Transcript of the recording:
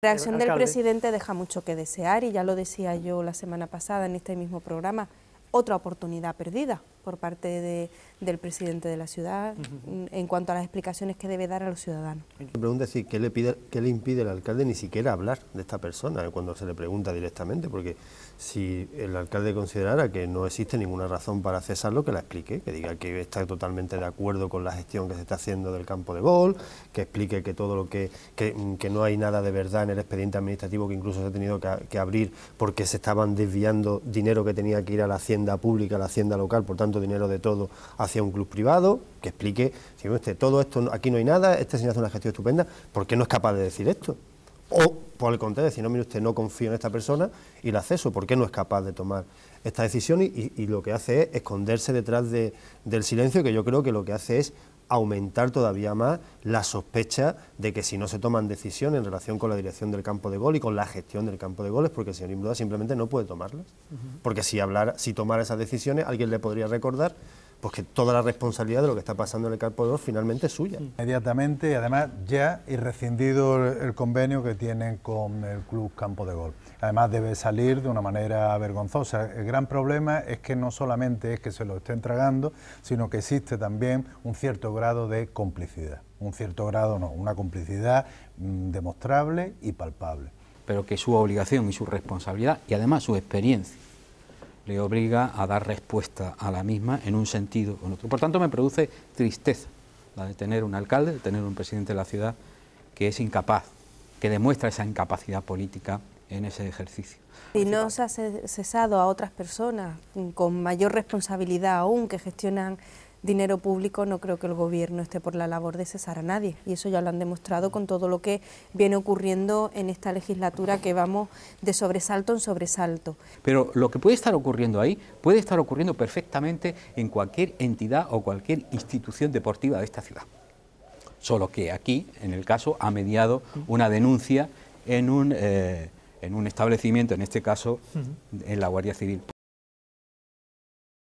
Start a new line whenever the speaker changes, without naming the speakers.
La reacción del presidente deja mucho que desear y ya lo decía yo la semana pasada en este mismo programa, otra oportunidad perdida por parte de, del presidente de la ciudad en cuanto a las explicaciones que debe dar a los ciudadanos.
La pregunta si ¿qué le, pide, qué le impide el alcalde ni siquiera hablar de esta persona eh, cuando se le pregunta directamente, porque si el alcalde considerara que no existe ninguna razón para cesarlo, que la explique, que diga que está totalmente de acuerdo con la gestión que se está haciendo del campo de gol, que explique que todo lo que, mm, que, no hay nada de verdad en el expediente administrativo que incluso se ha tenido que, que abrir porque se estaban desviando dinero que tenía que ir a la hacienda pública, a la hacienda local, por tanto dinero de todo hacia un club privado, que explique, si usted, todo esto, aquí no hay nada, este señor hace una gestión estupenda, ¿por qué no es capaz de decir esto? O, por el contrario, si no, mire usted, no confío en esta persona y la acceso, ¿por qué no es capaz de tomar esta decisión? Y, lo que hace es esconderse detrás del silencio, que yo creo que lo que hace es aumentar todavía más la sospecha de que si no se toman decisiones en relación con la dirección del campo de gol y con la gestión del campo de goles, porque el señor Imbroda simplemente no puede tomarlas. Porque si, hablar, si tomara esas decisiones, alguien le podría recordar pues que toda la responsabilidad de lo que está pasando en el Campo de finalmente es suya.
Inmediatamente, y además ya y rescindido el, convenio que tienen con el Club Campo de gol. Además debe salir de una manera vergonzosa. El gran problema es que no solamente es que se lo estén tragando, sino que existe también un cierto grado de complicidad. Un cierto grado no, una complicidad mm, demostrable y palpable.
Pero que su obligación y su responsabilidad y además su experiencia le obliga a dar respuesta a la misma en un sentido o en otro. Por tanto, me produce tristeza la de tener un alcalde, de tener un presidente de la ciudad que es incapaz, que demuestra esa incapacidad política en ese ejercicio.
Y no se ha cesado a otras personas con mayor responsabilidad aún que gestionan dinero público, no creo que el gobierno esté por la labor de cesar a nadie. Y eso ya lo han demostrado con todo lo que viene ocurriendo en esta legislatura que vamos de sobresalto en sobresalto.
Pero lo que puede estar ocurriendo ahí puede estar ocurriendo perfectamente en cualquier entidad o cualquier institución deportiva de esta ciudad. Solo que aquí, en el caso, ha mediado una denuncia en un, eh, en un establecimiento, en este caso, en la Guardia Civil.